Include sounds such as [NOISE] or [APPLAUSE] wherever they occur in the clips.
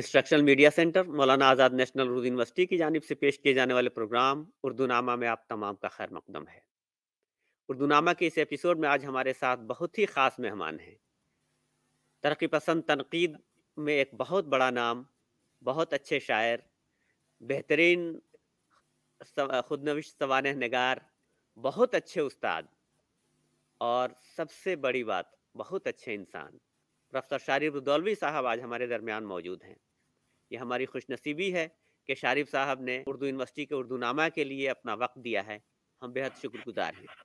instructional media centre मौलाना आज़ाद national Urdu university की जानब से पेश किए जाने वाले प्रोग्राम उर्दू नामा में आप तमाम का खैर मकदम है उर्दू नामा के इस एपिसोड में आज हमारे साथ बहुत ही ख़ास मेहमान हैं तरक्की पसंद तनकीद में एक बहुत बड़ा नाम बहुत अच्छे शायर बेहतरीन खुदनविश सवान नगार बहुत अच्छे उस्ताद और सबसे बड़ी बात बहुत अच्छे इंसान प्रोफेसर शारिफ दौलवी साहब आज हमारे दरमियान मौजूद हैं ये हमारी खुशनसीबी है कि शारिफ साहब ने उर्दू यूनिवर्सिटी के उर्दू नामा के लिए अपना वक्त दिया है हम बेहद शुक्रगुजार हैं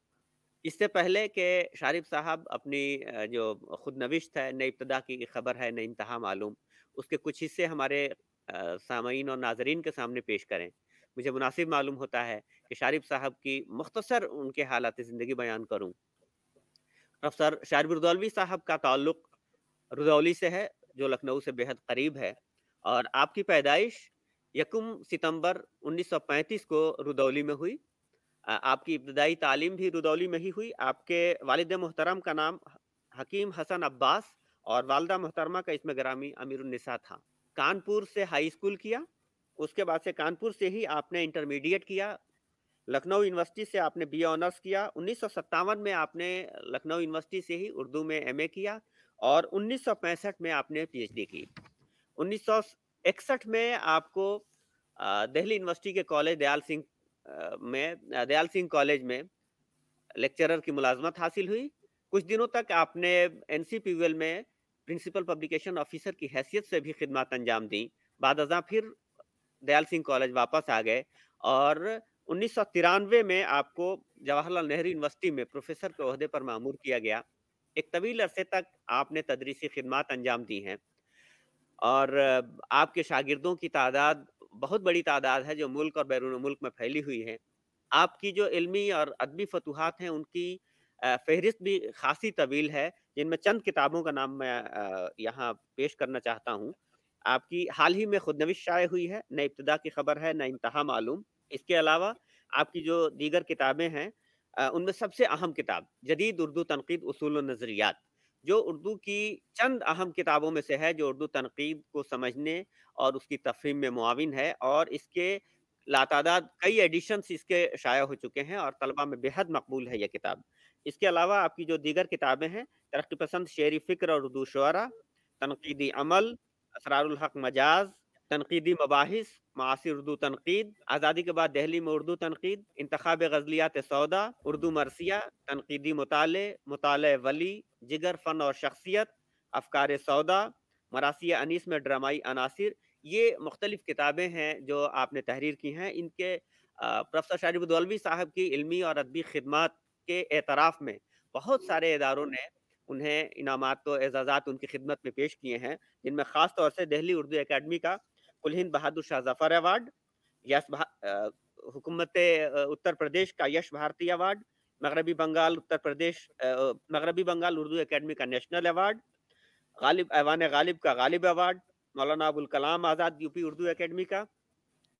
इससे पहले कि शारिफ साहब अपनी जो खुद नविश्त है नई इब्तदा की खबर है नई इंतहा मालूम उसके कुछ हिस्से हमारे सामीन और नाजरीन के सामने पेश करें मुझे मुनासिब मालूम होता है कि शारिफ साहब की मुख्तसर उनके हालात ज़िंदगी बयान करूँ अफसर शारिफ रुदौलवी साहब का ताल्लुक़ रुदौली से है जो लखनऊ से बेहद करीब है और आपकी पैदाइश यकुम सितंबर 1935 को रुदौली में हुई आपकी इब्तदाई तालीम भी रुदौली में ही हुई आपके वालद मोहतरम का नाम हकीम हसन अब्बास और वालदा मोहतरमा का इसमें ग्रामी अमीरनिसा था कानपुर से हाई स्कूल किया उसके बाद से कानपुर से ही आपने इंटरमीडिएट किया लखनऊ यूनिवर्सिटी से आपने बी ऑनर्स किया उन्नीस में आपने लखनऊ यूनिवर्सिटी से ही उर्दू में एमए किया और उन्नीस में आपने पीएचडी की उन्नीस में आपको दिल्ली यूनिवर्सिटी के कॉलेज दयाल सिंह में दयाल सिंह कॉलेज में लेक्चरर की मुलाजमत हासिल हुई कुछ दिनों तक आपने एन में प्रिंसिपल पब्लिकेशन ऑफिसर की हैसियत से भी खिदमत अंजाम दी बाद अजा फिर दयाल सिंह कॉलेज वापस आ गए और उन्नीस में आपको जवाहरलाल नेहरू यूनिवर्सिटी में प्रोफेसर के अहदे पर मामूर किया गया एक तवील अरसे तक आपने तदरीसी खिदमत अंजाम दी हैं और आपके शागिर्दों की तादाद बहुत बड़ी तादाद है जो मुल्क और बैरून मुल्क में फैली हुई है आपकी जो इल्मी और अदबी फतूहत हैं उनकी फहरिस्त भी खासी तवील है जिनमें चंद किताबों का नाम मैं यहाँ पेश करना चाहता हूँ आपकी हाल ही में खुदनविश शाये हुई है न इब्तदा की खबर है न इंतहा मालूम इसके अलावा आपकी जो दीगर किताबें हैं उनमें सबसे अहम किताब जदीद उर्दू तनकीद असूल नज़रियात जो उर्दू की चंद अहम किताबों में से है जो उर्दू तनकीद को समझने और उसकी तफहीम में मुआवन है और इसके लातादाद कई एडिशन्स इसके शाया हो चुके हैं और तलबा में बेहद मकबूल है यह किताब इसके अलावा आपकी जो दीगर किताबें हैं तरक्की पसंद शेरी फ़िक्र और उर्दू शुरा तनकीदी अमल असरारक मजाज तनकीदी मबास मासी उर्दू तनकीद आज़ादी के बाद दहली में उर्दू तनकीद इंतब गजलियात सौदा उर्दू मरसिया तनकीदी मताल मताल वली जिगर फ़न और शख्सियत अफकार सौदा मरासी अनीस में ड्रामाई अनासर ये मुख्तलिफ किताबें हैं जो आपने तहरीर की हैं इनके प्रोफेसर शारिबुदौलवी साहब की इलमी और अदबी खदमात के एतराफ़ में बहुत सारे इदारों ने उन्हें इनामत व एजाज़ात उनकी खिदमत में पेश किए हैं जिनमें ख़ास तौर से दिल्ली उर्दू अकेडमी का कुल हिंद बहादुर शाह जफर अवार्ड यश हुकूमत उत्तर प्रदेश का यश भारती अवार्ड मगरबी बंगाल उत्तर प्रदेश मगरबी बंगाल उर्दू एकेडमी का नेशनल अवार्ड गालिब ऐवान गालिब का Ghalib award Maulana Abul Kalam Azad UP Urdu academy का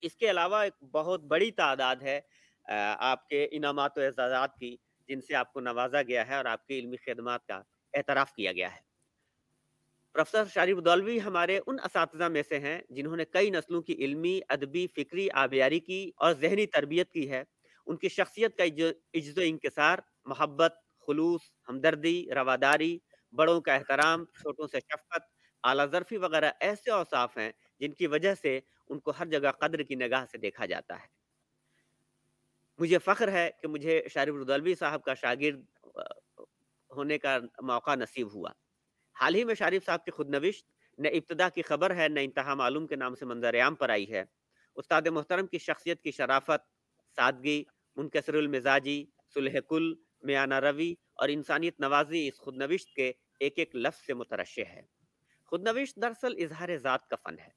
इसके अलावा एक बहुत बड़ी तादाद है आपके इनाम एजाजात की जिनसे आपको नवाजा गया है और आपकी इलमी खदमात का एतराफ़ किया गया है प्रोफेसर शारिफ दौलवी हमारे उन इस में से हैं जिन्होंने कई नस्लों की इल्मी अदबी फिक्री आबियारी की और जहनी तरबियत की है उनकी शख्सियत का इज्जत इंकसार मोहब्बत खलूस हमदर्दी रवादारी बड़ों का एहतराम छोटों से शफकत आला जरफी वगैरह ऐसे औसाफ हैं जिनकी वजह से उनको हर जगह कदर की निगाह से देखा जाता है मुझे फ़ख्र है कि मुझे शारिफ रुदलवी साहब का शागिर्द होने का मौका नसीब हुआ हाल ही में शारिफ साहब की खुदनविश न इब्तदा की खबर है न इंतहा मालूम के नाम से आम पर आई है उस्ताद मोहतरम की शख्सियत की शराफत सादगी मुनकसरमिजाजी सुलहकुल मियाना रवि और इंसानियत नवाजी इस खुदनविश के एक एक लफ्ज़ से मुतरश है खुदनविश दरअसल इजहार ज़ात का फ़न है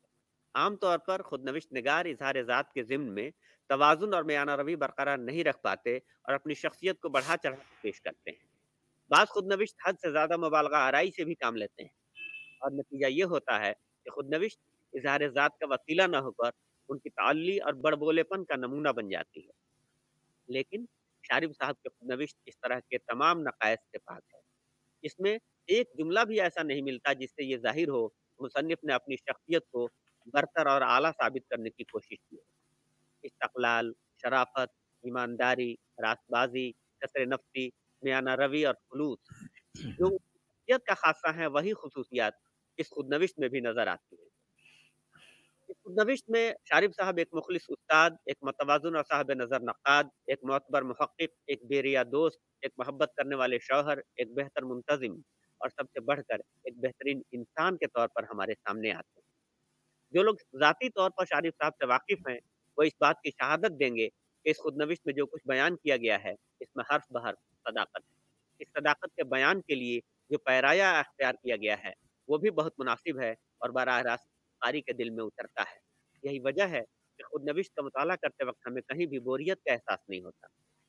आमतौर पर खुदनविश नगार इजहार ज़ात के ज़िम्न में तोज़ुन और मियाना रवि बरकरार नहीं रख पाते और अपनी शख्सियत को बढ़ा चढ़ा पेश करते हैं बाद खुदनविश हद से ज़्यादा मुबालगा आरई से भी काम लेते हैं और नतीजा ये होता है कि खुदनविश इजहार ज़ात का वसीला न होकर उनकी ताली और बड़बोलेपन का नमूना बन जाती है लेकिन शारिफ साहब के खुदनविश इस तरह के तमाम नकायद से पाक है इसमें एक जुमला भी ऐसा नहीं मिलता जिससे ये जाहिर हो मुसनफ़ ने अपनी शख्सियत को बरतर और आला साबित करने की कोशिश की इस्तलाल शराफत ईमानदारी रासबाजी कसर नफसी मियाना रवि और खलूस जो शख्सियत [CLEARS THROAT] का खासा है वही खसूसियात इस खुदनविश में भी नजर आती है इस खुदनविश में शारिफ साहब एक मुखलिस उस्ताद एक मतवाजन और साहब नज़र नक़ाद एक मतबर महक्क एक बेरिया दोस्त एक मोहब्बत करने वाले शौहर एक बेहतर मुंतजिम और सबसे बढ़कर एक बेहतरीन इंसान के तौर पर हमारे सामने आते हैं जो लोग ज़ाती तौर पर शारिफ साहब से वाकिफ़ हैं वो इस बात की शहादत देंगे कि इस खुदनविश में जो कुछ बयान किया गया है इसमें हर्फ बहर सदाकत है इस सदाकत के बयान के लिए जो पैराया अख्तियार किया गया है वो भी बहुत मुनासिब है और बरह रास्त कारी के दिल में उतरता है यही वजह है कि खुद नविश का मताल करते वक्त हमें कहीं भी बोरियत का एहसास नहीं होता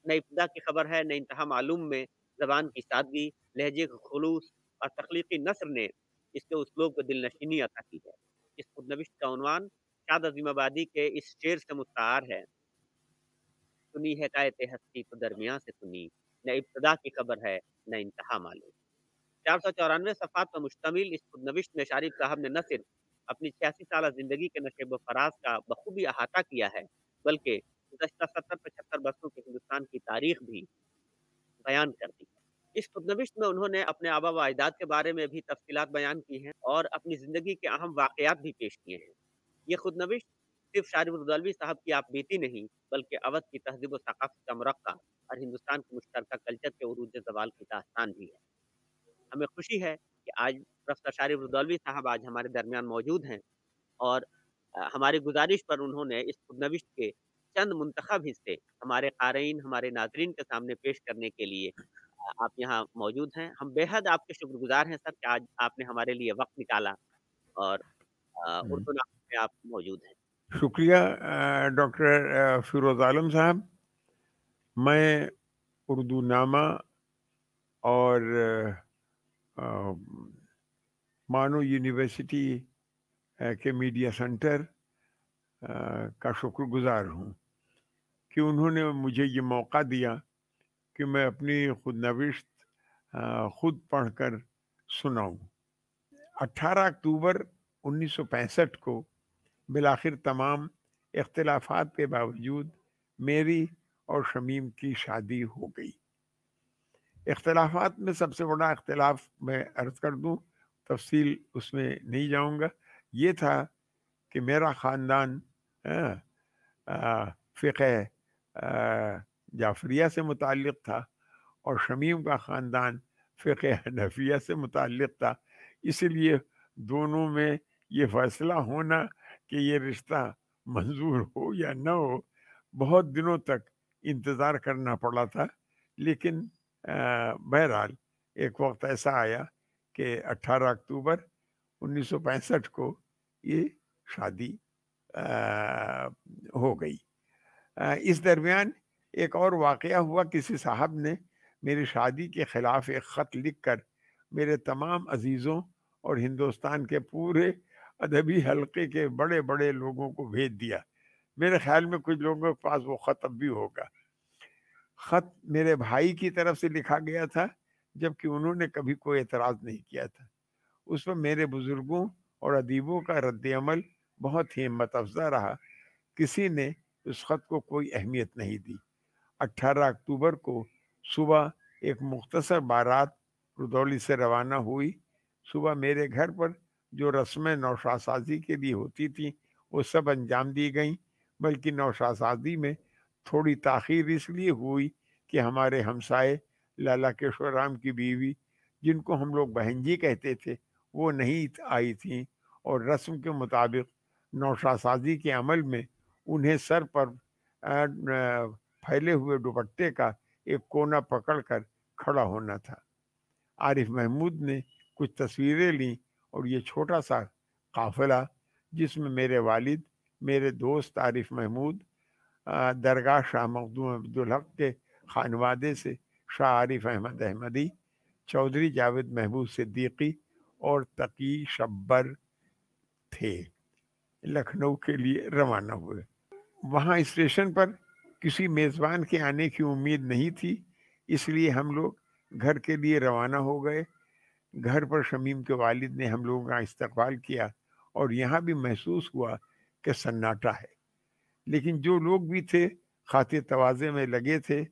न इब्तदा की खबर है न इंतहा मालूम में जबान की सादगी लहजे का खलूस और तख्लीकी नसर ने इसके उसलूब को दिल नशीनी अदा की है इस खुदनविश का उनवान शाद अजीमाबादी के इस शेर से मुस्तार है सुनी है कायत हस्ती को दरमिया से सुनी न इब्तदा की खबर है न इंतहा मालूम चार सौ चौरानवे सफ़ात पर मुश्तमिल इस खुदनविश में शारिफ साहब ने न सिर्फ अपनी छियासी साल ज़िंदगी के नशेब फराज का बखूबी अहाता किया है बल्कि गुजशत सत्तर पचहत्तर बरसों की हिंदुस्तान की तारीख भी बयान कर दी है इस खुदनविश में उन्होंने अपने आबा व अजदाद के बारे में भी तफसीत बयान की हैं और अपनी ज़िंदगी के अहम वाक़ात भी पेश किए हैं ये खुदनविश्त सिर्फ शाहरुख साहब की आप बेटी नहीं बल्कि अवध की तहजीब सकाफत का मरक्का और हिंदुस्तान के मुश्तर कल्चर के उरूज जवाल की दास्तान भी है हमें खुशी है कि आज प्रोफेसर शारिफ रुदौलवी साहब आज हमारे दरमियान मौजूद हैं और हमारी गुजारिश पर उन्होंने इस खुदनविश के चंद मंतखब हिस्से हमारे कारीन हमारे नाजरन के सामने पेश करने के लिए आप यहाँ मौजूद हैं हम बेहद आपके शुक्रगुजार हैं सर कि आज आपने हमारे लिए वक्त निकाला और उर्दू नाम में आप मौजूद हैं शुक्रिया डॉक्टर फिरोज़ आलम साहब मैं उर्दू नामा और मानो यूनिवर्सिटी के मीडिया सेंटर का शुक्रगुज़ार हूँ कि उन्होंने मुझे ये मौका दिया कि मैं अपनी खुद नविश्त खुद पढ़कर सुनाऊं 18 अक्टूबर 1965 को बिलाखिर तमाम इख्तलाफात के बावजूद मेरी और शमीम की शादी हो गई इख्तलाफात में सबसे बड़ा इख्तलाफ मैं अर्ज़ कर दूँ तफसील उसमें नहीं जाऊँगा ये था कि मेरा ख़ानदान हाँ, फ़िक जाफरिया से मुतक़ था और शमीम का ख़ानदान फ़िक हनफिया से मुतक़ था इसलिए दोनों में ये फैसला होना कि ये रिश्ता मंजूर हो या न हो बहुत दिनों तक इंतज़ार करना पड़ा था लेकिन बहरहाल एक वक्त ऐसा आया कि 18 अक्टूबर 1965 को ये शादी हो गई इस दरमियान एक और वाक़ हुआ किसी साहब ने मेरी शादी के ख़िलाफ़ एक ख़त लिखकर मेरे तमाम अजीज़ों और हिंदुस्तान के पूरे अदबी हलके के बड़े बड़े लोगों को भेज दिया मेरे ख्याल में कुछ लोगों के पास वो ख़त अब भी होगा ख़त मेरे भाई की तरफ से लिखा गया था जबकि उन्होंने कभी कोई एतराज़ नहीं किया था उस पर मेरे बुज़ुर्गों और अदीबों का रद्दमल बहुत ही हिम्मत अफजा रहा किसी ने उस ख़त को कोई अहमियत नहीं दी 18 अक्टूबर को सुबह एक मुख्तसर बारात रुदौली से रवाना हुई सुबह मेरे घर पर जो रस्में नौशासाजी के लिए होती थी वो सब अंजाम दी गई बल्कि नौशासाजी में थोड़ी ताखीर इसलिए हुई कि हमारे हमसाए लाला केशवर राम की बीवी जिनको हम लोग बहन जी कहते थे वो नहीं आई थी और रस्म के मुताबिक नौशासाजी के अमल में उन्हें सर पर फैले हुए दुपट्टे का एक कोना पकड़कर खड़ा होना था आरिफ महमूद ने कुछ तस्वीरें लीं और ये छोटा सा काफिला जिसमें मेरे वालिद मेरे दोस्त आरिफ महमूद दरगाह शाह मखदूम अब्दुलहक के खानवादे से शाह आरिफ अहमद अहमदी चौधरी जावेद महबूब सिद्दीकी और तकी शब्बर थे लखनऊ के लिए रवाना हुए वहाँ स्टेशन पर किसी मेज़बान के आने की उम्मीद नहीं थी इसलिए हम लोग घर के लिए रवाना हो गए घर पर शमीम के वालिद ने हम लोगों का इस्तकबाल किया और यहाँ भी महसूस हुआ कि सन्नाटा है लेकिन जो लोग भी थे खाते तोज़े में लगे थे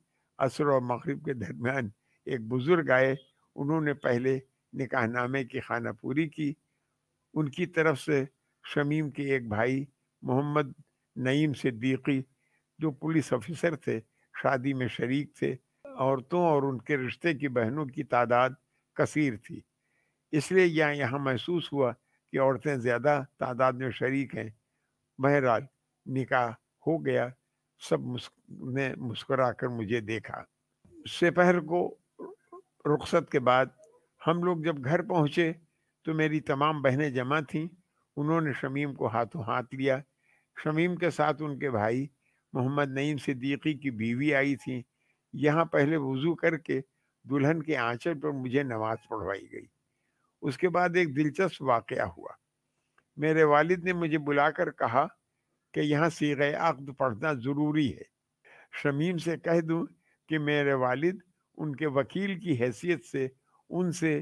असर और मगरब के दरमियान एक बुज़ुर्ग आए उन्होंने पहले निकाहनामे की खाना पूरी की उनकी तरफ से शमीम के एक भाई मोहम्मद नईम सिद्दीकी जो पुलिस ऑफिसर थे शादी में शरीक थे औरतों और उनके रिश्ते की बहनों की तादाद कसीर थी इसलिए यह यहाँ महसूस हुआ कि औरतें ज़्यादा तादाद में शरीक हैं बहरहाल निकाह हो गया सब मुस्क, ने मुस्करा कर मुझे देखा सपहर को रुखसत के बाद हम लोग जब घर पहुँचे तो मेरी तमाम बहनें जमा थीं उन्होंने शमीम को हाथों हाथ लिया शमीम के साथ उनके भाई मोहम्मद नईम सिद्दीकी की बीवी आई थी यहाँ पहले वज़ू करके दुल्हन के आंचल पर मुझे नमाज पढ़वाई गई उसके बाद एक दिलचस्प वाक़ हुआ मेरे वालिद ने मुझे बुलाकर कहा कि यहाँ सीग आकद पढ़ना ज़रूरी है शमीम से कह दूँ कि मेरे वालिद उनके वकील की हैसियत से उनसे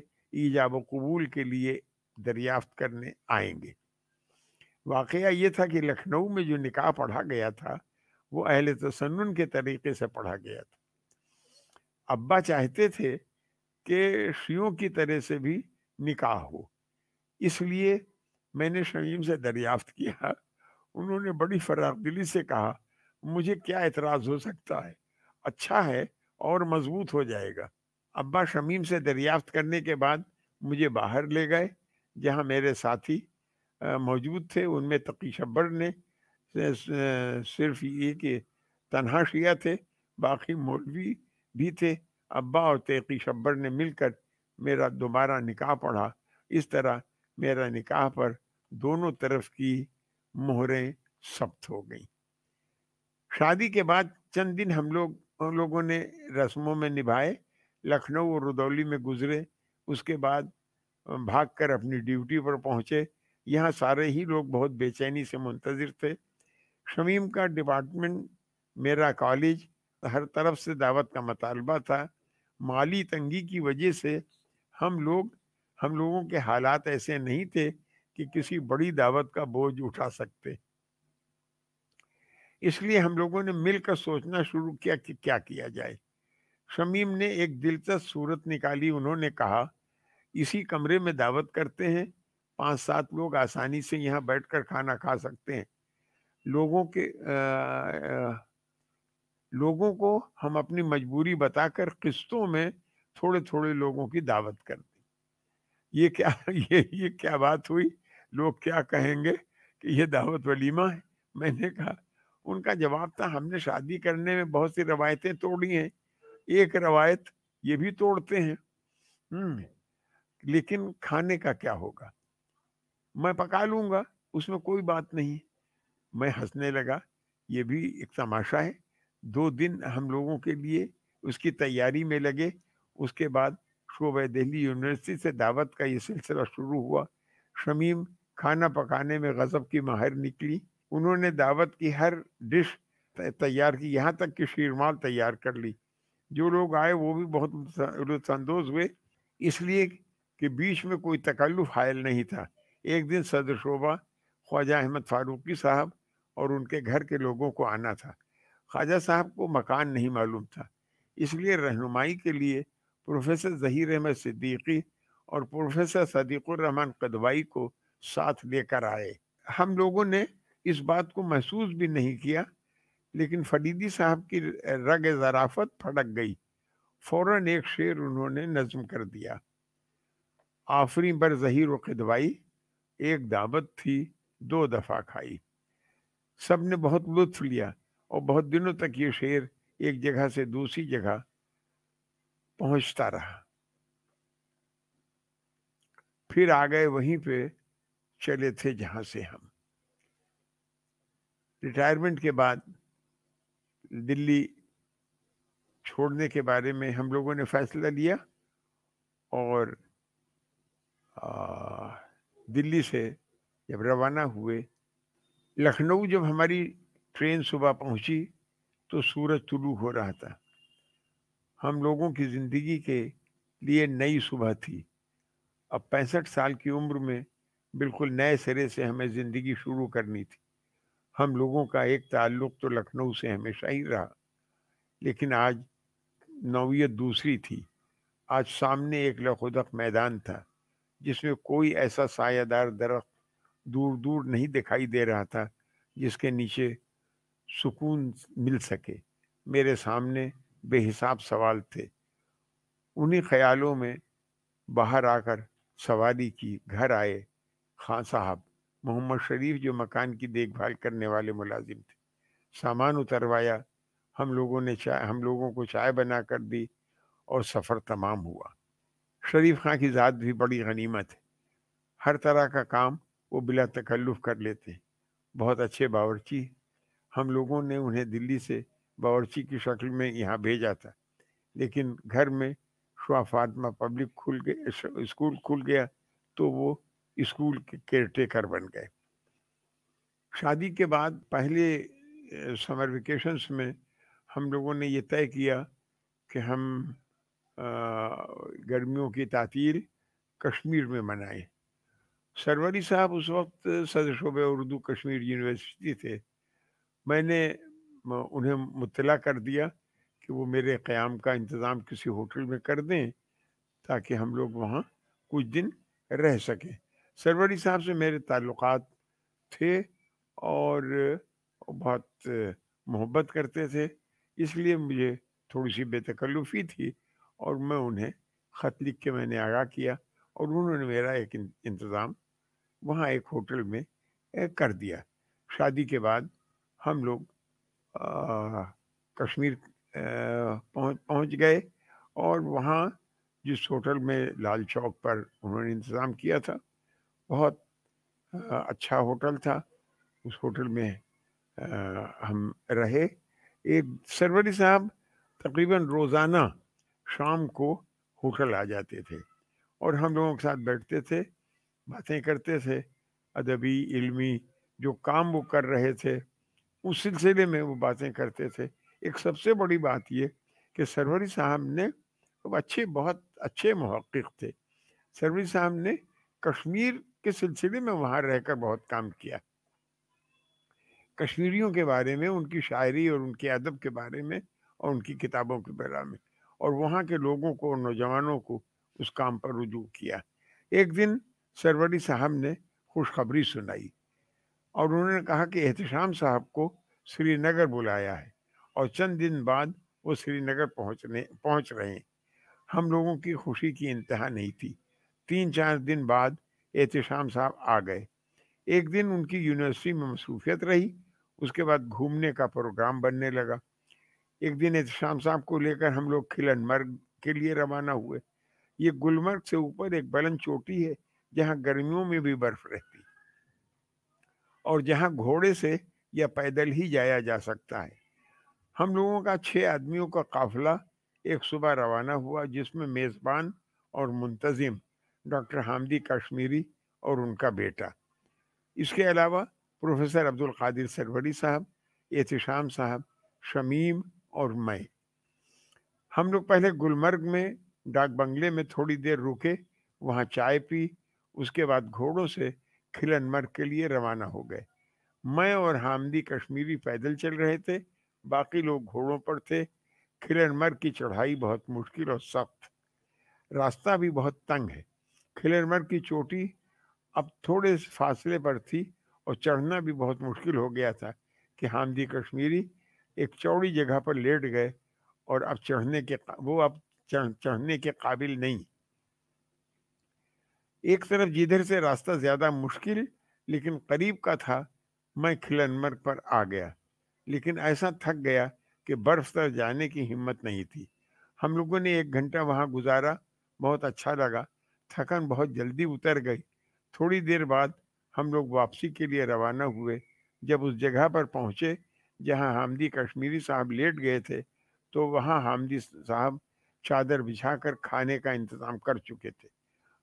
ईजाब कबूल के लिए दरियाफ्त करने आएंगे वाक़ ये था कि लखनऊ में जो निकाह पढ़ा गया था वो अहल तसन्न के तरीके से पढ़ा गया था अब्बा चाहते थे कि शियों की तरह से भी निकाह हो इसलिए मैंने शमीम से दरियाफ्त किया उन्होंने बड़ी फराग दिली से कहा मुझे क्या एतराज़ हो सकता है अच्छा है और मजबूत हो जाएगा अब्बा शमीम से दरियाफ्त करने के बाद मुझे बाहर ले गए जहाँ मेरे साथी मौजूद थे उनमें तकी शब्बर ने सिर्फ ये कि तनहा शिया थे बाकी मौलवी बीते अब्बा और तेकी शब्बर ने मिलकर मेरा दोबारा निकाह पढ़ा इस तरह मेरा निकाह पर दोनों तरफ की मोहरें सख्त हो गईं शादी के बाद चंद दिन हम लोग उन लोगों ने रस्मों में निभाए लखनऊ और रुदौली में गुजरे उसके बाद भागकर अपनी ड्यूटी पर पहुंचे यहाँ सारे ही लोग बहुत बेचैनी से मुंतज़र थे शमीम का डिपार्टमेंट मेरा कॉलेज हर तरफ से दावत का मतालबा था माली तंगी की वजह से हम लोग हम लोगों के हालात ऐसे नहीं थे कि किसी बड़ी दावत का बोझ उठा सकते इसलिए हम लोगों ने मिलकर सोचना शुरू किया कि क्या किया जाए शमीम ने एक दिलचस्प सूरत निकाली उन्होंने कहा इसी कमरे में दावत करते हैं पांच सात लोग आसानी से यहाँ बैठकर खाना खा सकते हैं लोगों के आ, आ, लोगों को हम अपनी मजबूरी बताकर किस्तों में थोड़े थोड़े लोगों की दावत कर दी ये क्या [LAUGHS] ये ये क्या बात हुई लोग क्या कहेंगे कि ये दावत वलीमा है मैंने कहा उनका जवाब था हमने शादी करने में बहुत सी रवायतें तोड़ी हैं एक रवायत ये भी तोड़ते हैं हम्म, लेकिन खाने का क्या होगा मैं पका लूंगा उसमें कोई बात नहीं मैं हंसने लगा ये भी एक तमाशा है दो दिन हम लोगों के लिए उसकी तैयारी में लगे उसके बाद शोब दिल्ली यूनिवर्सिटी से दावत का ये सिलसिला शुरू हुआ शमीम खाना पकाने में गज़ब की माहिर निकली उन्होंने दावत की हर डिश तैयार की यहाँ तक कि शीरमाल तैयार कर ली जो लोग आए वो भी बहुत लुत्फानंदोज हुए इसलिए कि बीच में कोई तकल्लुफ हायल नहीं था एक दिन सदर शोबा ख्वाजा अहमद फारूकी साहब और उनके घर के लोगों को आना था ख्वाजा साहब को मकान नहीं मालूम था इसलिए रहनुमाई के लिए प्रोफेसर जहीर अहमद सिद्दीकी और प्रोफेसर सदीकुररहमान कदवाई को साथ लेकर आए हम लोगों ने इस बात को महसूस भी नहीं किया लेकिन फरीदी साहब की रग जराफत फटक गई फौरन एक शेर उन्होंने नजम कर दिया आफरी बर जहीर व कदवाई एक दावत थी दो दफ़ा खाई सब ने बहुत लुत्फ लिया और बहुत दिनों तक ये शेर एक जगह से दूसरी जगह पहुंचता रहा फिर आ गए वहीं पे चले थे जहां से हम रिटायरमेंट के बाद दिल्ली छोड़ने के बारे में हम लोगों ने फैसला लिया और दिल्ली से जब रवाना हुए लखनऊ जब हमारी ट्रेन सुबह पहुंची तो सूरज तुलू हो रहा था हम लोगों की ज़िंदगी के लिए नई सुबह थी अब पैंसठ साल की उम्र में बिल्कुल नए सिरे से हमें ज़िंदगी शुरू करनी थी हम लोगों का एक ताल्लुक तो लखनऊ से हमेशा ही रहा लेकिन आज नौीयत दूसरी थी आज सामने एक लखुदक मैदान था जिसमें कोई ऐसा सायादार दरख्त दूर दूर नहीं दिखाई दे रहा था जिसके नीचे सुकून मिल सके मेरे सामने बेहिसाब सवाल थे उन्हीं ख्यालों में बाहर आकर सवारी की घर आए खां साहब मोहम्मद शरीफ जो मकान की देखभाल करने वाले मुलाजिम थे सामान उतरवाया हम लोगों ने चाय हम लोगों को चाय बना कर दी और सफ़र तमाम हुआ शरीफ खां की ज़ात भी बड़ी गनीमत है हर तरह का काम वो बिला तकल्लुफ़ कर लेते हैं बहुत अच्छे है हम लोगों ने उन्हें दिल्ली से बावर्ची की शक्ल में यहाँ भेजा था लेकिन घर में शुआ फातमा पब्लिक खुल गए स्कूल खुल गया तो वो स्कूल के केयरटेकर बन गए शादी के बाद पहले समर वेकेशंस में हम लोगों ने ये तय किया कि हम गर्मियों की तातील कश्मीर में मनाएं सरवरी साहब उस वक्त सदर शोबे उर्दू कश्मीर यूनिवर्सिटी थे मैंने उन्हें मुतला कर दिया कि वो मेरे क़्याम का इंतज़ाम किसी होटल में कर दें ताकि हम लोग वहाँ कुछ दिन रह सकें सरवरी साहब से मेरे ताल्लुक थे और बहुत मोहब्बत करते थे इसलिए मुझे थोड़ी सी बेतकल्लुफ़ी थी और मैं उन्हें ख़त लिख के मैंने आगा किया और उन्होंने मेरा एक इंतज़ाम वहाँ एक होटल में कर दिया शादी के बाद हम लोग कश्मीर पहुंच पहुंच गए और वहाँ जिस होटल में लाल चौक पर उन्होंने इंतज़ाम किया था बहुत अच्छा होटल था उस होटल में हम रहे एक सरवरी साहब तकरीबन रोज़ाना शाम को होटल आ जाते थे और हम लोगों के साथ बैठते थे बातें करते थे अदबी इल्मी जो काम वो कर रहे थे उस सिलसिले में वो बातें करते थे एक सबसे बड़ी बात ये कि सरवरी साहब ने तो अच्छे बहुत अच्छे महक़ थे सरवरी साहब ने कश्मीर के सिलसिले में वहाँ रहकर बहुत काम किया कश्मीरियों के बारे में उनकी शायरी और उनके अदब के बारे में और उनकी किताबों के बारे में और वहाँ के लोगों को और नौजवानों को उस काम पर रुजू किया एक दिन सरवरी साहब ने खुशखबरी सुनाई और उन्होंने कहा कि एहतशाम साहब को श्रीनगर बुलाया है और चंद दिन बाद वो श्रीनगर पहुंचने पहुंच रहे हैं हम लोगों की खुशी की इंतहा नहीं थी तीन चार दिन बाद एहतशाम साहब आ गए एक दिन उनकी यूनिवर्सिटी में मसरूफियत रही उसके बाद घूमने का प्रोग्राम बनने लगा एक दिन एहतशाम साहब को लेकर हम लोग खिलनमर्ग के लिए रवाना हुए ये गुलमर्ग से ऊपर एक बलन चोटी है जहाँ गर्मियों में भी बर्फ रहती और जहाँ घोड़े से या पैदल ही जाया जा सकता है हम लोगों का छः आदमियों का काफिला एक सुबह रवाना हुआ जिसमें मेज़बान और मुंतजिम डॉक्टर हामदी कश्मीरी और उनका बेटा इसके अलावा प्रोफेसर अब्दुल कादिर सरवरी साहब एहतशाम साहब शमीम और मैं हम लोग पहले गुलमर्ग में डाक बंगले में थोड़ी देर रुके वहाँ चाय पी उसके बाद घोड़ों से खिलनमर के लिए रवाना हो गए मैं और हामदी कश्मीरी पैदल चल रहे थे बाकी लोग घोड़ों पर थे खिलनमर की चढ़ाई बहुत मुश्किल और सख्त रास्ता भी बहुत तंग है खिलनमर की चोटी अब थोड़े फासले पर थी और चढ़ना भी बहुत मुश्किल हो गया था कि हामदी कश्मीरी एक चौड़ी जगह पर लेट गए और अब चढ़ने के वो अब चढ़ने के काबिल नहीं एक तरफ जिधर से रास्ता ज्यादा मुश्किल लेकिन करीब का था मैं खिलनमर्ग पर आ गया लेकिन ऐसा थक गया कि बर्फ तक जाने की हिम्मत नहीं थी हम लोगों ने एक घंटा वहाँ गुजारा बहुत अच्छा लगा थकन बहुत जल्दी उतर गई थोड़ी देर बाद हम लोग वापसी के लिए रवाना हुए जब उस जगह पर पहुँचे जहाँ हामदी कश्मीरी साहब लेट गए थे तो वहाँ हामदी साहब चादर बिछाकर खाने का इंतज़ाम कर चुके थे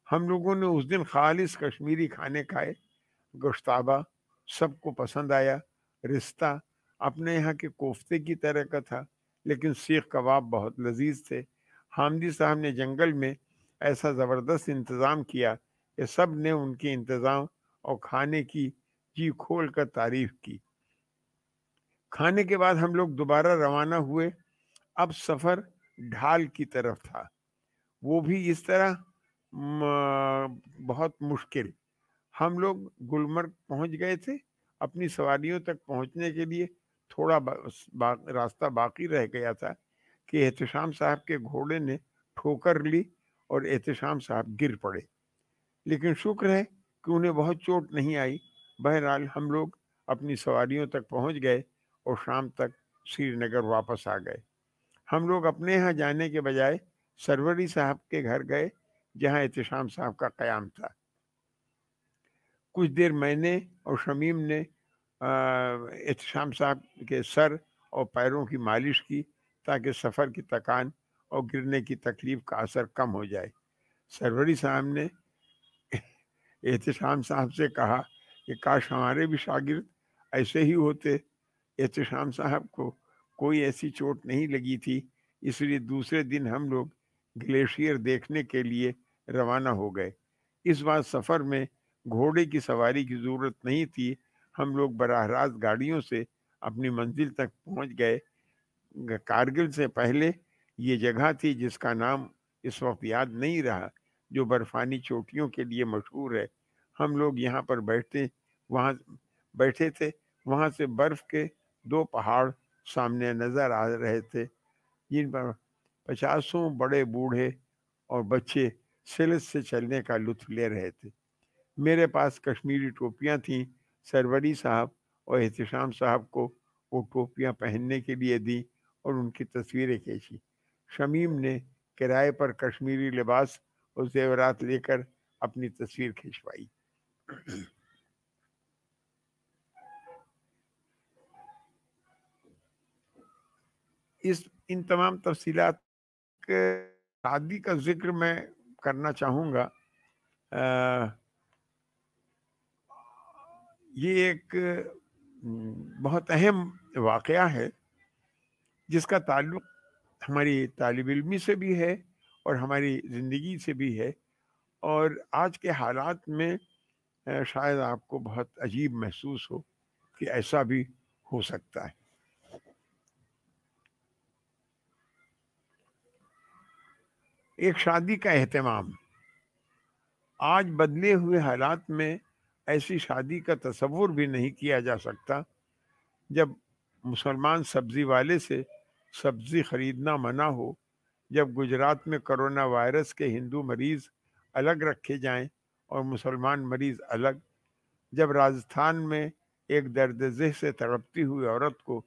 हम लोगों ने उस दिन खालिश कश्मीरी खाने खाए गोश्ताबा सबको पसंद आया रिश्ता अपने यहाँ के कोफ्ते की तरह का था लेकिन सीख कबाब बहुत लजीज थे हामदी साहब ने जंगल में ऐसा ज़बरदस्त इंतज़ाम किया कि सब ने उनके इंतज़ाम और खाने की जी खोल कर तारीफ की खाने के बाद हम लोग दोबारा रवाना हुए अब सफ़र ढाल की तरफ था वो भी इस तरह बहुत मुश्किल हम लोग गुलमर्ग पहुंच गए थे अपनी सवारियों तक पहुंचने के लिए थोड़ा बा, रास्ता बाकी रह गया था कि एहतशाम साहब के घोड़े ने ठोकर ली और एहतशाम साहब गिर पड़े लेकिन शुक्र है कि उन्हें बहुत चोट नहीं आई बहरहाल हम लोग अपनी सवारियों तक पहुंच गए और शाम तक श्रीनगर वापस आ गए हम लोग अपने यहाँ जाने के बजाय सरवरी साहब के घर गए जहां एहतम साहब का क्याम था कुछ देर मैंने और शमीम ने एहतशाम साहब के सर और पैरों की मालिश की ताकि सफ़र की थकान और गिरने की तकलीफ़ का असर कम हो जाए सरवरी साहब ने [LAUGHS] एहतशाम साहब से कहा कि काश हमारे भी शागिर्द ऐसे ही होते एहतशाम साहब को कोई ऐसी चोट नहीं लगी थी इसलिए दूसरे दिन हम लोग ग्लेशियर देखने के लिए रवाना हो गए इस बार सफ़र में घोड़े की सवारी की ज़रूरत नहीं थी हम लोग बराह रास्त गाड़ियों से अपनी मंजिल तक पहुंच गए कारगिल से पहले ये जगह थी जिसका नाम इस वक्त याद नहीं रहा जो बर्फानी चोटियों के लिए मशहूर है हम लोग यहाँ पर बैठते वहाँ बैठे थे वहाँ से बर्फ़ के दो पहाड़ सामने नज़र आ रहे थे जिन पर पचासों बड़े बूढ़े और बच्चे सिलस से चलने का लुत्फ ले रहे थे मेरे पास कश्मीरी टोपियाँ थीं सरवरी साहब और एहतशाम साहब को वो टोपियाँ पहनने के लिए दी और उनकी तस्वीरें खींची शमीम ने किराए पर कश्मीरी लिबास और जेवरात लेकर अपनी तस्वीर खिंचवाई इस इन तमाम तफसीलात के शादी का जिक्र मैं करना चाहूँगा ये एक बहुत अहम वाक़ है जिसका ताल्लुक हमारी तालब इलमी से भी है और हमारी ज़िंदगी से भी है और आज के हालात में शायद आपको बहुत अजीब महसूस हो कि ऐसा भी हो सकता है एक शादी का अहतमाम आज बदले हुए हालात में ऐसी शादी का तस्वुर भी नहीं किया जा सकता जब मुसलमान सब्ज़ी वाले से सब्ज़ी ख़रीदना मना हो जब गुजरात में कोरोना वायरस के हिंदू मरीज़ अलग रखे जाएं और मुसलमान मरीज़ अलग जब राजस्थान में एक दर्द जह से तड़पती हुई औरत को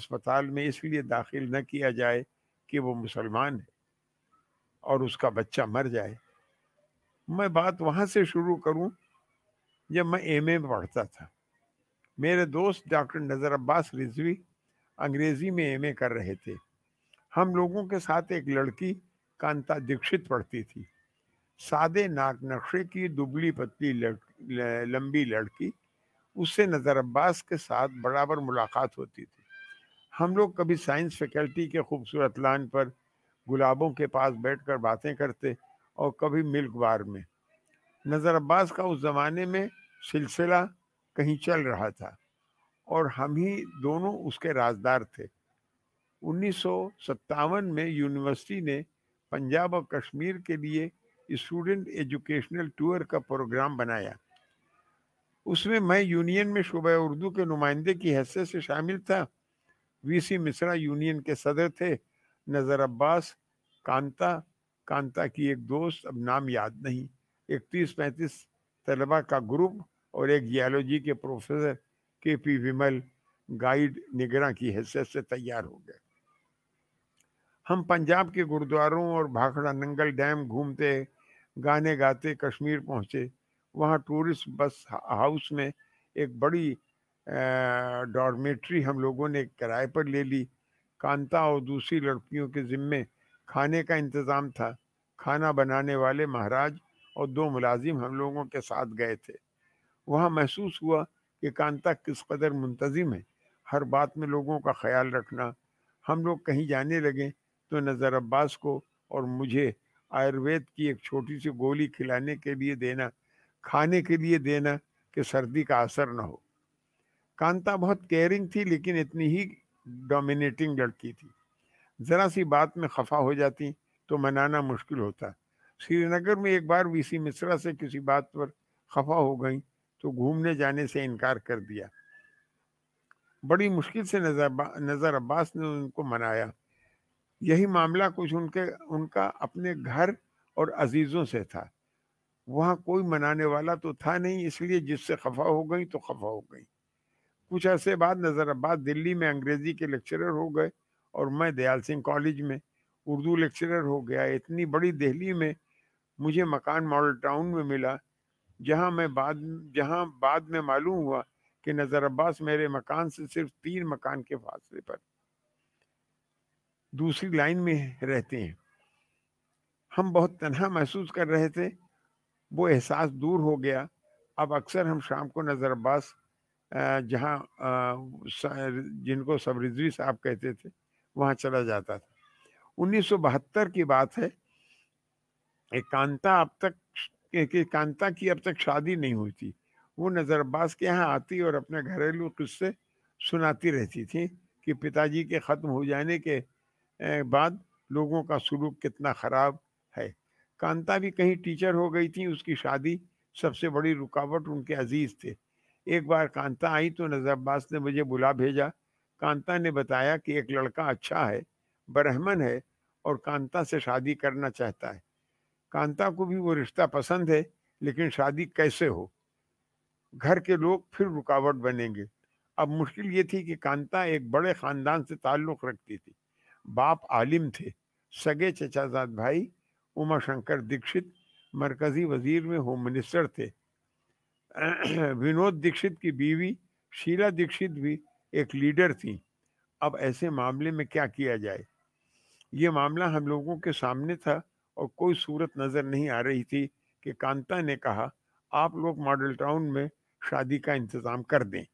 अस्पताल में इसलिए दाखिल न किया जाए कि वो मुसलमान है और उसका बच्चा मर जाए मैं बात वहाँ से शुरू करूँ जब मैं एम ए में पढ़ता था मेरे दोस्त डॉक्टर नज़र अब्बास रिजवी अंग्रेज़ी में एम ए कर रहे थे हम लोगों के साथ एक लड़की कांता दीक्षित पढ़ती थी सादे नाक नक्शे की दुबली पतली लंबी लड़की उससे नज़र अब्बास के साथ बराबर मुलाकात होती थी हम लोग कभी साइंस फैकल्टी के खूबसूरत लान पर गुलाबों के पास बैठकर बातें करते और कभी मिल्क बार में नज़र अब्बास का उस ज़माने में सिलसिला कहीं चल रहा था और हम ही दोनों उसके राजदार थे उन्नीस में यूनिवर्सिटी ने पंजाब और कश्मीर के लिए स्टूडेंट एजुकेशनल टूर का प्रोग्राम बनाया उसमें मैं यूनियन में शुबह उर्दू के नुमाइंदे की हैसियत से शामिल था वीसी मिश्रा यूनियन के सदर थे नज़र अब्बास कांता कांता की एक दोस्त अब नाम याद नहीं इकतीस पैंतीस तलबा का ग्रुप और एक जियालॉजी के प्रोफेसर के पी विमल गाइड निगरा की हैसियत से तैयार हो गए हम पंजाब के गुरुद्वारों और भाखड़ा नंगल डैम घूमते गाने गाते कश्मीर पहुंचे वहाँ टूरिस्ट बस हाउस में एक बड़ी डॉर्मेट्री हम लोगों ने किराए पर ले ली कांता और दूसरी लड़कियों के जिम्मे खाने का इंतज़ाम था खाना बनाने वाले महाराज और दो मुलाजिम हम लोगों के साथ गए थे वहाँ महसूस हुआ कि कांता किस कदर मुंतजिम है हर बात में लोगों का ख्याल रखना हम लोग कहीं जाने लगे तो नज़र अब्बास को और मुझे आयुर्वेद की एक छोटी सी गोली खिलाने के लिए देना खाने के लिए देना कि सर्दी का असर न हो कांता बहुत केयरिंग थी लेकिन इतनी ही डोमिनेटिंग लड़की थी ज़रा सी बात में खफा हो जाती तो मनाना मुश्किल होता श्रीनगर में एक बार वीसी मिश्रा से किसी बात पर खफा हो गई तो घूमने जाने से इनकार कर दिया बड़ी मुश्किल से नज़र नज़र अब्बास ने उनको मनाया यही मामला कुछ उनके उनका अपने घर और अजीज़ों से था वहाँ कोई मनाने वाला तो था नहीं इसलिए जिससे खफा हो गई तो खफा हो गई कुछ ऐसे बाद नज़र अब्बास दिल्ली में अंग्रेज़ी के लेक्चरर हो गए और मैं दयाल सिंह कॉलेज में उर्दू लेक्चरर हो गया इतनी बड़ी दिल्ली में मुझे मकान मॉडल टाउन में मिला जहां मैं बाद जहां बाद में मालूम हुआ कि नज़र अब्बास मेरे मकान से सिर्फ तीन मकान के फासले पर दूसरी लाइन में रहते हैं हम बहुत तनहा महसूस कर रहे थे वो एहसास दूर हो गया अब अक्सर हम शाम को नज़र अब्बास जहाँ जिनको सब रिजवी साहब कहते थे वहाँ चला जाता था उन्नीस की बात है एक कांता अब तक कि कांता की अब तक शादी नहीं हुई थी वो नज़र अब्बास के यहाँ आती और अपने घरेलू किस्से सुनाती रहती थी कि पिताजी के ख़त्म हो जाने के बाद लोगों का सलूक कितना ख़राब है कांता भी कहीं टीचर हो गई थी उसकी शादी सबसे बड़ी रुकावट उनके अजीज़ थे एक बार कांता आई तो नजर अब्बास ने मुझे बुला भेजा कांता ने बताया कि एक लड़का अच्छा है ब्रह्मन है और कांता से शादी करना चाहता है कांता को भी वो रिश्ता पसंद है लेकिन शादी कैसे हो घर के लोग फिर रुकावट बनेंगे अब मुश्किल ये थी कि कांता एक बड़े ख़ानदान से ताल्लुक़ रखती थी बाप आलिम थे सगे चचाजाद भाई उमा शंकर दीक्षित मरकज़ी वजीर में होम मिनिस्टर थे [CLEARS THROAT] विनोद दीक्षित की बीवी शीला दीक्षित भी एक लीडर थी अब ऐसे मामले में क्या किया जाए ये मामला हम लोगों के सामने था और कोई सूरत नज़र नहीं आ रही थी कि कांता ने कहा आप लोग मॉडल टाउन में शादी का इंतज़ाम कर दें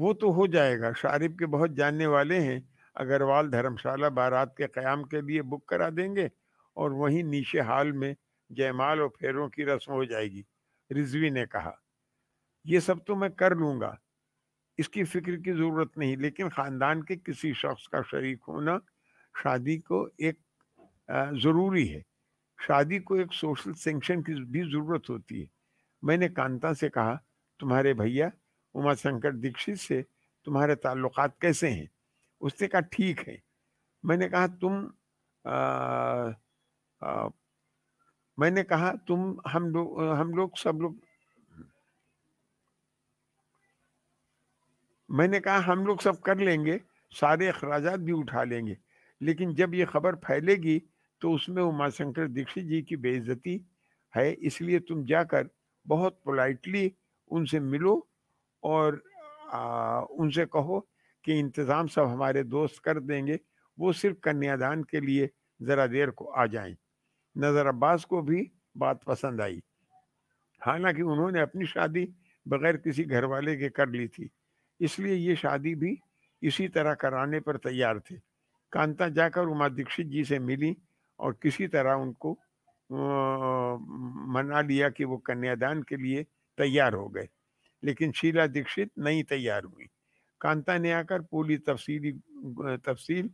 वो तो हो जाएगा शारिब के बहुत जानने वाले हैं अग्रवाल धर्मशाला बारात के क़्याम के लिए बुक करा देंगे और वहीं नीचे हाल में जयमाल और फेरों की रस्म हो जाएगी रिजवी ने कहा यह सब तो मैं कर लूंगा इसकी फिक्र की ज़रूरत नहीं लेकिन ख़ानदान के किसी शख्स का शरीक होना शादी को एक ज़रूरी है शादी को एक सोशल सेंक्शन की भी ज़रूरत होती है मैंने कांता से कहा तुम्हारे भैया उमा शंकर दीक्षित से तुम्हारे ताल्लुक कैसे हैं उसने कहा ठीक है मैंने कहा तुम आ, आ, मैंने कहा तुम हम लोग हम लोग सब लोग मैंने कहा हम लोग सब कर लेंगे सारे अखराज भी उठा लेंगे लेकिन जब ये खबर फैलेगी तो उसमें उमाशंकर दीक्षित जी की बेइज्जती है इसलिए तुम जाकर बहुत पोलाइटली उनसे मिलो और आ, उनसे कहो कि इंतज़ाम सब हमारे दोस्त कर देंगे वो सिर्फ कन्यादान के लिए ज़रा देर को आ जाएं नज़र अब्बास को भी बात पसंद आई हालांकि उन्होंने अपनी शादी बगैर किसी घर वाले के कर ली थी इसलिए ये शादी भी इसी तरह कराने पर तैयार थे कांता जाकर उमा दीक्षित जी से मिली और किसी तरह उनको मना लिया कि वो कन्यादान के लिए तैयार हो गए लेकिन शीला दीक्षित नहीं तैयार हुई कांता ने आकर पूरी तफसीली तफसील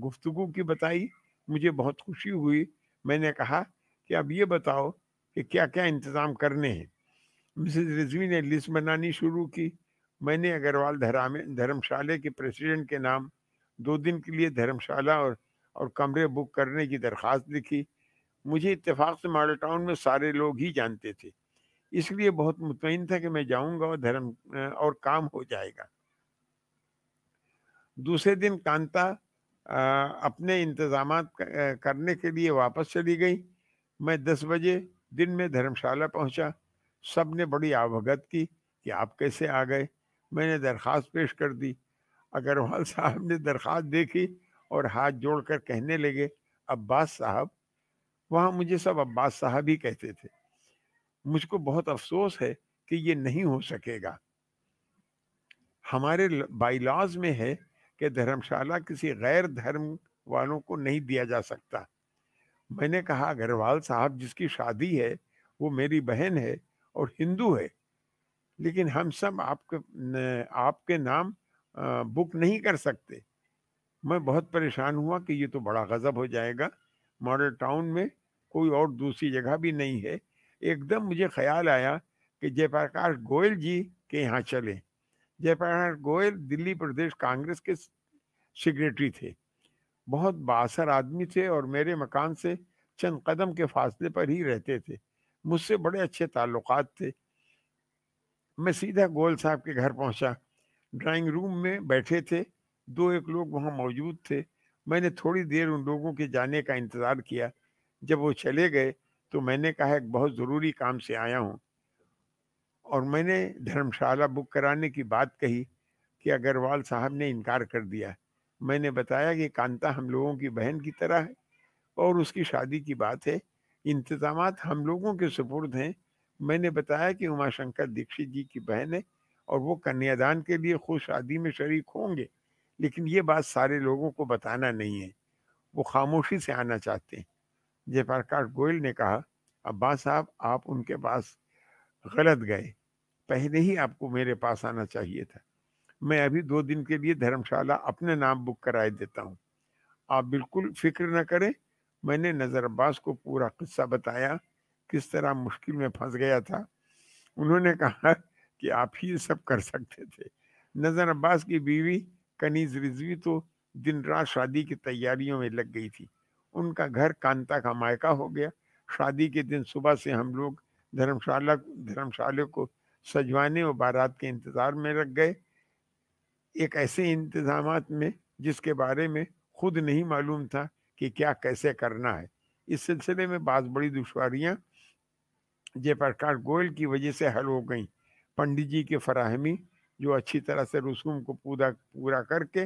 गुफ्तगु की बताई मुझे बहुत खुशी हुई मैंने कहा कि अब ये बताओ कि क्या क्या इंतज़ाम करने हैं मिसेज रिजवी ने लिस्ट बनानी शुरू की मैंने अग्रवाल धरा में धर्मशाले के प्रेसिडेंट के नाम दो दिन के लिए धर्मशाला और और कमरे बुक करने की दरख्वास्त लिखी मुझे इतफाक से मॉडल टाउन में सारे लोग ही जानते थे इसलिए बहुत मुतमिन था कि मैं जाऊंगा और धर्म और काम हो जाएगा दूसरे दिन कांता अपने इंतजाम करने के लिए वापस चली गई मैं दस बजे दिन में धर्मशाला पहुंचा सब ने बड़ी आवगत की कि आप कैसे आ गए मैंने दरख्वास्त पेश कर दी अग्रवाल [LAUGHS] साहब ने दरख्वास्त देखी और हाथ जोड़कर कहने लगे अब्बास साहब वहाँ मुझे सब अब्बास साहब ही कहते थे मुझको बहुत अफसोस है कि ये नहीं हो सकेगा हमारे बाईलाज में है कि धर्मशाला किसी गैर धर्म वालों को नहीं दिया जा सकता मैंने कहा अग्रवाल साहब जिसकी शादी है वो मेरी बहन है और हिंदू है लेकिन हम सब आपके आपके नाम बुक नहीं कर सकते मैं बहुत परेशान हुआ कि ये तो बड़ा गजब हो जाएगा मॉडल टाउन में कोई और दूसरी जगह भी नहीं है एकदम मुझे ख्याल आया कि जयप्रकाश गोयल जी के यहाँ चलें जयप्रणा गोयल दिल्ली प्रदेश कांग्रेस के सेक्रेटरी थे बहुत बासर आदमी थे और मेरे मकान से चंद कदम के फासले पर ही रहते थे मुझसे बड़े अच्छे ताल्लुक थे मैं सीधा गोयल साहब के घर पहुंचा ड्राइंग रूम में बैठे थे दो एक लोग वहां मौजूद थे मैंने थोड़ी देर उन लोगों के जाने का इंतज़ार किया जब वो चले गए तो मैंने कहा एक बहुत ज़रूरी काम से आया हूँ और मैंने धर्मशाला बुक कराने की बात कही कि अग्रवाल साहब ने इनकार कर दिया मैंने बताया कि कांता हम लोगों की बहन की तरह है और उसकी शादी की बात है इंतजाम हम लोगों के सुपुर्द हैं मैंने बताया कि उमाशंकर दीक्षित जी की बहन है और वो कन्यादान के लिए खुद शादी में शरीक होंगे लेकिन ये बात सारे लोगों को बताना नहीं है वो खामोशी से आना चाहते हैं जयप्रकाश गोयल ने कहा अब्बास साहब आप उनके पास गलत गए पहले ही आपको मेरे पास आना चाहिए था मैं अभी दो दिन के लिए धर्मशाला अपने नाम बुक कराए देता हूँ आप बिल्कुल फिक्र न करें मैंने नज़र अब्बास को पूरा किस्सा बताया किस तरह मुश्किल में फंस गया था उन्होंने कहा कि आप ही सब कर सकते थे नज़र अब्बास की बीवी कनीज रिजवी तो दिन रात शादी की तैयारियों में लग गई थी उनका घर कांता का मायका हो गया शादी के दिन सुबह से हम लोग धर्मशाला धर्मशाले को सजवाने और बारात के इंतज़ार में रख गए एक ऐसे इंतज़ाम में जिसके बारे में खुद नहीं मालूम था कि क्या कैसे करना है इस सिलसिले में बात बड़ी दुशारियाँ जयप्रकाश गोयल की वजह से हल हो गई पंडित जी की फराहमी जो अच्छी तरह से रसूम को पूरा पूरा करके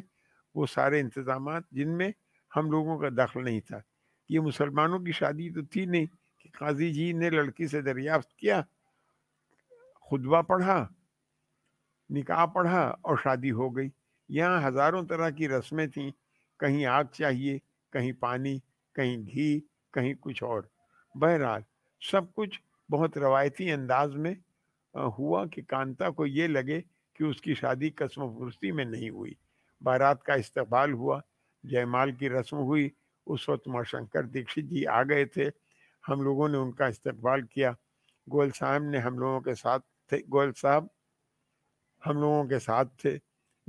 वो सारे इंतजाम जिनमें हम लोगों का दखल नहीं था ये मुसलमानों की शादी तो थी नहीं कि काजी जी ने लड़की से दरियाफ्त किया खुदबा पढ़ा निकाह पढ़ा और शादी हो गई यहाँ हजारों तरह की रस्में थी कहीं आग चाहिए कहीं पानी कहीं घी कहीं कुछ और बहरहाल सब कुछ बहुत रवायती अंदाज में हुआ कि कांता को ये लगे कि उसकी शादी कसम फुर्स्ती में नहीं हुई बारात का इस्तबाल हुआ जयमाल की रस्म हुई उस वक्त शंकर दीक्षित जी आ गए थे हम लोगों ने उनका इस्तकबाल किया गोल साहब ने हम लोगों के साथ थे गोयल साहब हम लोगों के साथ थे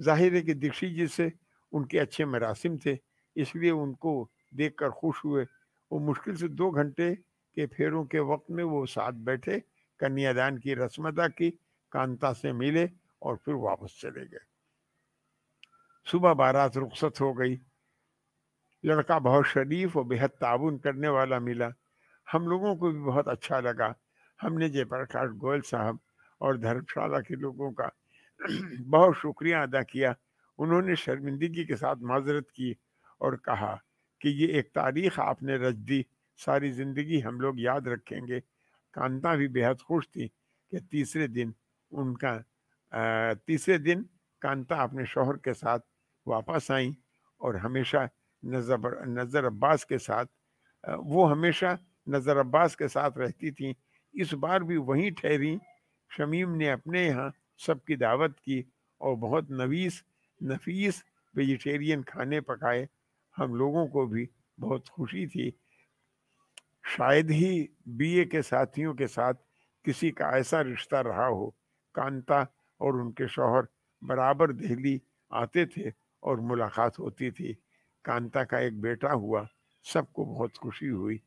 जाहिर है कि दीक्षित जी से उनके अच्छे मरासिम थे इसलिए उनको देखकर खुश हुए वो मुश्किल से दो घंटे के फेरों के वक्त में वो साथ बैठे कन्यादान की रस्म अदा की कांता से मिले और फिर वापस चले गए सुबह बारात रुखसत हो गई लड़का बहुत शरीफ और बेहद ताउन करने वाला मिला हम लोगों को भी बहुत अच्छा लगा हमने जयप्रकाश गोयल साहब और धर्मशाला के लोगों का बहुत शुक्रिया अदा किया उन्होंने शर्मिंदगी के साथ माजरत की और कहा कि ये एक तारीख आपने रच दी सारी ज़िंदगी हम लोग याद रखेंगे कांता भी बेहद खुश थी कि तीसरे दिन उनका तीसरे दिन कांता अपने शोहर के साथ वापस आई और हमेशा नजर नज़र अब्बास के साथ वो हमेशा नज़र अब्बास के साथ रहती थी इस बार भी वहीं ठहरी शमीम ने अपने यहाँ सबकी दावत की और बहुत नवीस नफीस वेजिटेरियन खाने पकाए हम लोगों को भी बहुत खुशी थी शायद ही बीए के साथियों के साथ किसी का ऐसा रिश्ता रहा हो कांता और उनके शौहर बराबर दिल्ली आते थे और मुलाकात होती थी कांता का एक बेटा हुआ सबको बहुत खुशी हुई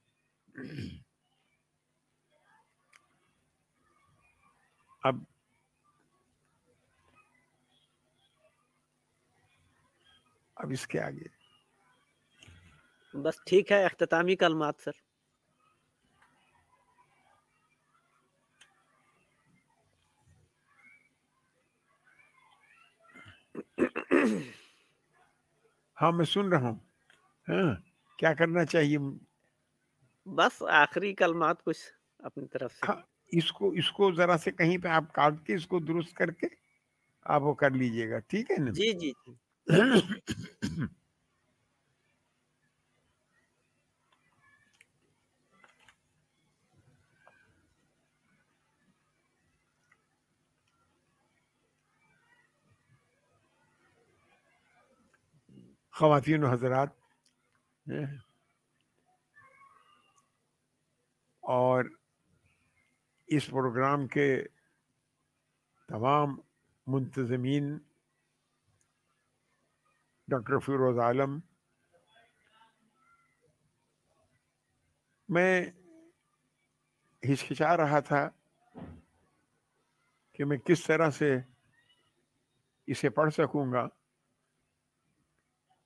अब अब इसके आगे बस ठीक है अख्तामी कलमात सर हाँ मैं सुन रहा हूँ हाँ, क्या करना चाहिए बस आखिरी कलमात कुछ अपनी तरफ से हाँ, इसको इसको जरा से कहीं पे आप काट के इसको दुरुस्त करके आप वो कर लीजिएगा ठीक है ना जी जी खातिन हजरात और इस प्रोग्राम के तमाम मुंतजमीन डॉक्टर फिरोज़ आलम मैं हिचकिचा रहा था कि मैं किस तरह से इसे पढ़ सकूंगा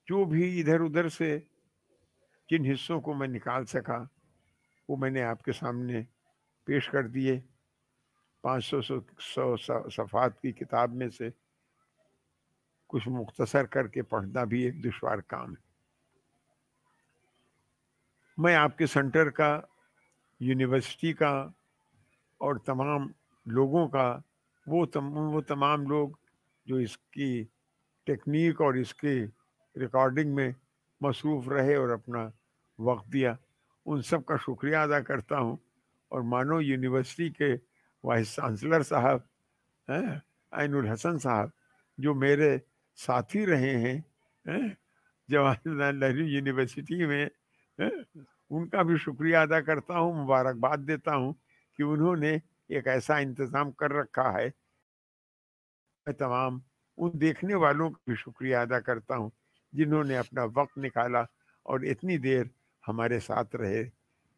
जो भी इधर उधर से जिन हिस्सों को मैं निकाल सका वो मैंने आपके सामने पेश कर दिए पाँच सौ सौ सफ़ात की किताब में से कुछ मुख्तसर करके पढ़ना भी एक दुशवार काम है मैं आपके सेंटर का यूनिवर्सिटी का और तमाम लोगों का वो तम वो तमाम लोग जो इसकी टेक्निक और इसके रिकॉर्डिंग में मसरूफ़ रहे और अपना वक्त दिया उन सब का शुक्रिया अदा करता हूँ और मानो यूनिवर्सिटी के वाइस चांसलर साहब हैं हसन साहब जो मेरे साथी रहे हैं जवाहरलाल नेहरू यूनिवर्सिटी में उनका भी शुक्रिया अदा करता हूँ मुबारकबाद देता हूँ कि उन्होंने एक ऐसा इंतज़ाम कर रखा है मैं तमाम उन देखने वालों का भी शुक्रिया अदा करता हूँ जिन्होंने अपना वक्त निकाला और इतनी देर हमारे साथ रहे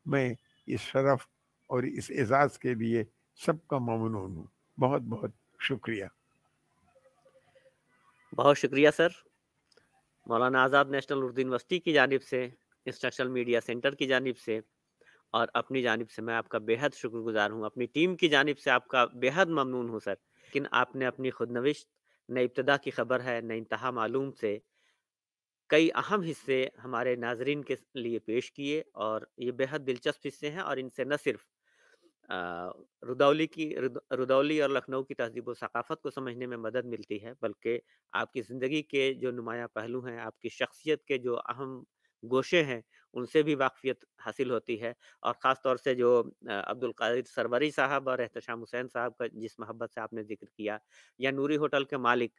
मैं इस शरफ और इस एजाज़ के लिए सबका ममनून हूँ बहुत बहुत शुक्रिया बहुत शुक्रिया सर मौलाना आज़ाद नेशनल उर्दू यूनिवर्सिटी की जानब से इंस्ट्रक्शनल मीडिया सेंटर की जानब से और अपनी जानब से मैं आपका बेहद शुक्रगुजार हूँ अपनी टीम की जानब से आपका बेहद ममनून हूँ सर लेकिन आपने अपनी खुदनविश न इब्तदा की खबर है न इंतहा मालूम से कई अहम हिस्से हमारे नाजरीन के लिए पेश किए और ये बेहद दिलचस्प हिस्से हैं और इनसे न सिर्फ रुदौली की रुदौली और लखनऊ की तहजीब व सकाफ़त को समझने में मदद मिलती है बल्कि आपकी ज़िंदगी के जो नुमाया पहलू हैं आपकी शख्सियत के जो अहम गोशे हैं उनसे भी वाकफियत हासिल होती है और ख़ास तौर से जो अब्दुल कादिर सरवरी साहब और एहतशाम हुसैन साहब का जिस मोहब्बत से आपने जिक्र किया या नूरी होटल के मालिक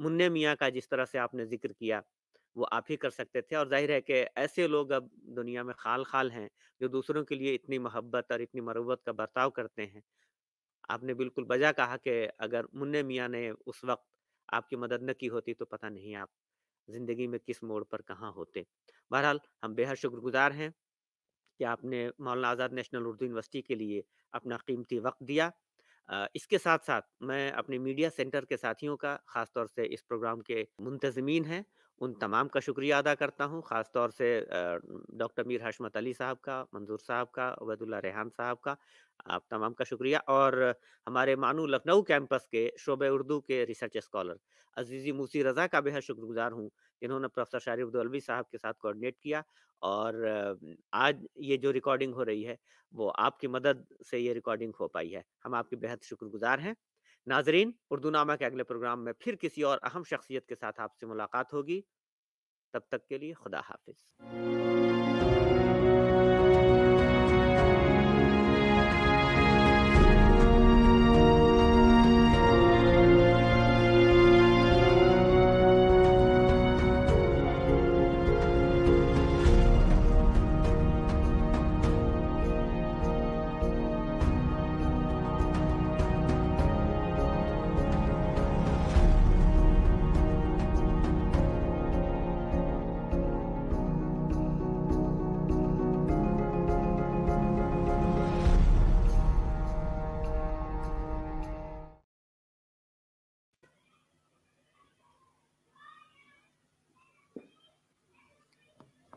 मुन्ने मियाँ का जिस तरह से आपने जिक्र किया वो आप ही कर सकते थे और जाहिर है कि ऐसे लोग अब दुनिया में खाल खाल हैं जो दूसरों के लिए इतनी मोहब्बत और इतनी मरवत का बर्ताव करते हैं आपने बिल्कुल बजा कहा कि अगर मुन्ने मियाँ ने उस वक्त आपकी मदद न की होती तो पता नहीं आप ज़िंदगी में किस मोड़ पर कहाँ होते बहरहाल हम बेहद शुक्रगुजार हैं कि आपने मौलाना आज़ाद नेशनल उर्दू यूनिवर्सिटी के लिए अपना कीमती वक्त दिया इसके साथ साथ मैं अपने मीडिया सेंटर के साथियों का ख़ासतौर से इस प्रोग्राम के मुंतजमीन हैं उन तमाम का शुक्रिया अदा करता हूँ ख़ास तौर से डॉक्टर मीर हशमत अली साहब का मंजूर साहब का अबैदुल्ला रेहान साहब का आप तमाम का शुक्रिया और हमारे मानू लखनऊ कैंपस के शोब उर्दू के रिसर्च स्कॉलर अजीज़ी मूसी रज़ा का बेहद शुक्रगुजार हूँ जिन्होंने प्रोफेसर शारिफ साहब के साथ कोऑर्डिनेट किया और आज ये जो रिकॉर्डिंग हो रही है वो आपकी मदद से ये रिकॉर्डिंग हो पाई है हम आपके बेहद शुक्रगुजार हैं नाजरीन उर्दू नामा के अगले प्रोग्राम में फिर किसी और अहम शख्सियत के साथ आपसे मुलाकात होगी तब तक के लिए खुदा हाफिज